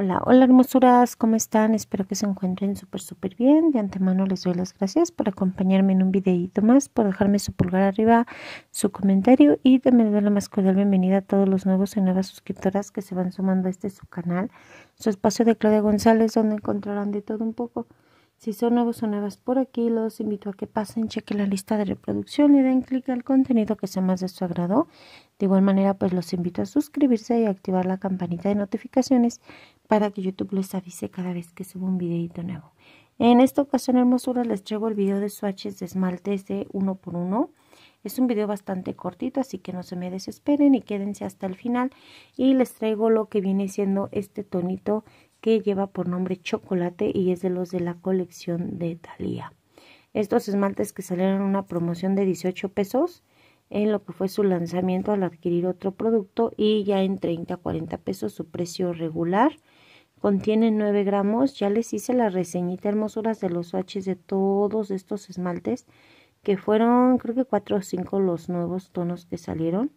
Hola, hola hermosuras, ¿cómo están? Espero que se encuentren súper, súper bien. De antemano les doy las gracias por acompañarme en un videito más, por dejarme su pulgar arriba, su comentario y también doy la más cordial bienvenida a todos los nuevos y nuevas suscriptoras que se van sumando a este su canal, su espacio de Claudia González, donde encontrarán de todo un poco. Si son nuevos o nuevas por aquí, los invito a que pasen, chequen la lista de reproducción y den clic al contenido que sea más de su agrado. De igual manera, pues los invito a suscribirse y activar la campanita de notificaciones para que YouTube les avise cada vez que subo un videito nuevo. En esta ocasión, hermosura, les traigo el video de swatches de esmaltes de uno por uno. Es un video bastante cortito, así que no se me desesperen y quédense hasta el final. Y les traigo lo que viene siendo este tonito que lleva por nombre Chocolate y es de los de la colección de Thalía. Estos esmaltes que salieron en una promoción de 18 pesos en lo que fue su lanzamiento al adquirir otro producto y ya en 30 a 40 pesos su precio regular Contiene 9 gramos. Ya les hice la reseñita hermosuras de los swatches de todos estos esmaltes. Que fueron creo que 4 o 5 los nuevos tonos que salieron.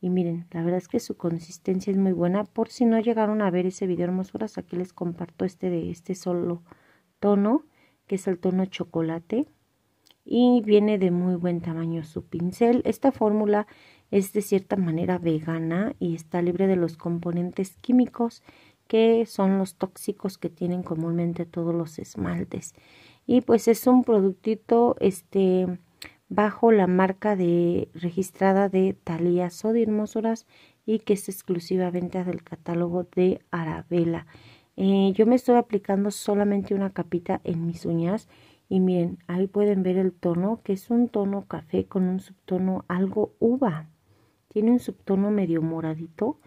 Y miren, la verdad es que su consistencia es muy buena. Por si no llegaron a ver ese video hermosuras, aquí les comparto este de este solo tono. Que es el tono chocolate. Y viene de muy buen tamaño su pincel. Esta fórmula es de cierta manera vegana y está libre de los componentes químicos que son los tóxicos que tienen comúnmente todos los esmaltes. Y pues es un productito este bajo la marca de registrada de Thalía de y que es exclusivamente del catálogo de Arabella. Eh, yo me estoy aplicando solamente una capita en mis uñas y miren, ahí pueden ver el tono, que es un tono café con un subtono algo uva. Tiene un subtono medio moradito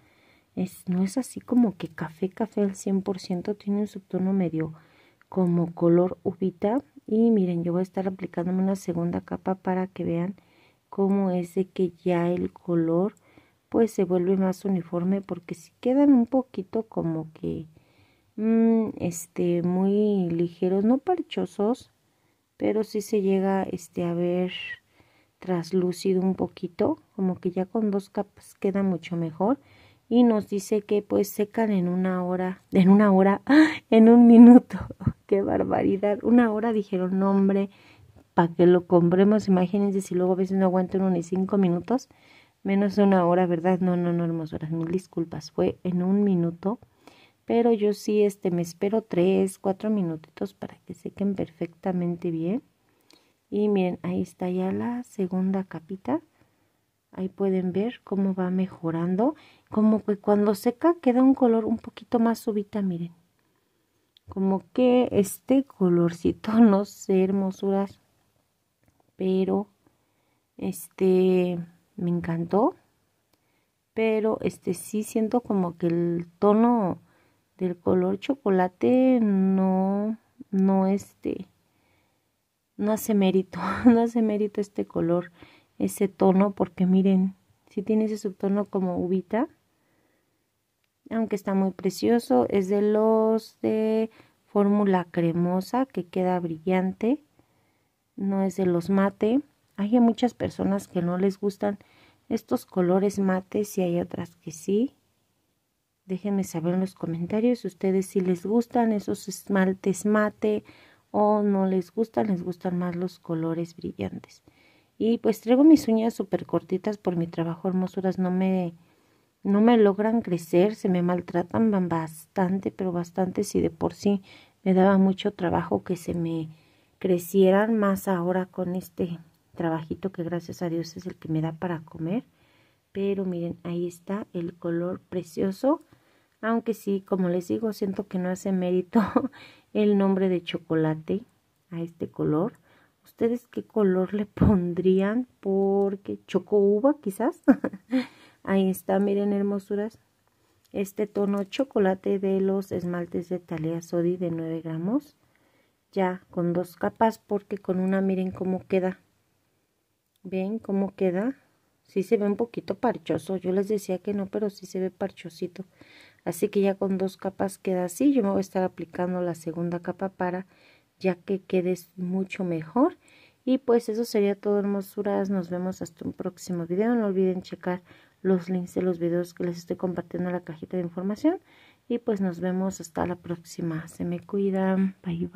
no es así como que café, café al 100%, tiene un subtono medio como color ubita Y miren, yo voy a estar aplicándome una segunda capa para que vean cómo es de que ya el color pues se vuelve más uniforme porque si quedan un poquito como que mm, este muy ligeros, no parchosos, pero si se llega este a ver traslúcido un poquito, como que ya con dos capas queda mucho mejor y nos dice que pues secan en una hora, en una hora, ¡ah! en un minuto. ¡Qué barbaridad! Una hora dijeron, no, hombre, para que lo compremos, imagínense si luego a veces no uno ni cinco minutos, menos de una hora, ¿verdad? No, no, no, hermosuras, mil disculpas, fue en un minuto, pero yo sí, este, me espero tres, cuatro minutitos para que sequen perfectamente bien. Y miren, ahí está ya la segunda capita. Ahí pueden ver cómo va mejorando. Como que cuando seca queda un color un poquito más subita, miren. Como que este colorcito, no sé, hermosuras. Pero, este, me encantó. Pero, este, sí siento como que el tono del color chocolate no, no, este, no hace mérito, no hace mérito este color ese tono porque miren, si tiene ese subtono como ubita, aunque está muy precioso, es de los de fórmula cremosa que queda brillante, no es de los mate. Hay muchas personas que no les gustan estos colores mates y hay otras que sí. Déjenme saber en los comentarios ustedes si les gustan esos esmaltes mate o no les gustan, les gustan más los colores brillantes. Y pues traigo mis uñas súper cortitas por mi trabajo, hermosuras, no me, no me logran crecer, se me maltratan bastante, pero bastante, si de por sí me daba mucho trabajo que se me crecieran más ahora con este trabajito que gracias a Dios es el que me da para comer. Pero miren, ahí está el color precioso. Aunque sí, como les digo, siento que no hace mérito el nombre de chocolate a este color. ¿Ustedes qué color le pondrían? Porque choco uva quizás. Ahí está, miren hermosuras. Este tono chocolate de los esmaltes de Talia Sodi de 9 gramos. Ya con dos capas porque con una miren cómo queda. ¿Ven cómo queda? Sí se ve un poquito parchoso. Yo les decía que no, pero sí se ve parchosito. Así que ya con dos capas queda así. Yo me voy a estar aplicando la segunda capa para ya que quedes mucho mejor. Y pues eso sería todo, hermosuras. Nos vemos hasta un próximo video. No olviden checar los links de los videos que les estoy compartiendo en la cajita de información. Y pues nos vemos hasta la próxima. Se me cuidan. Bye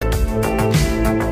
bye.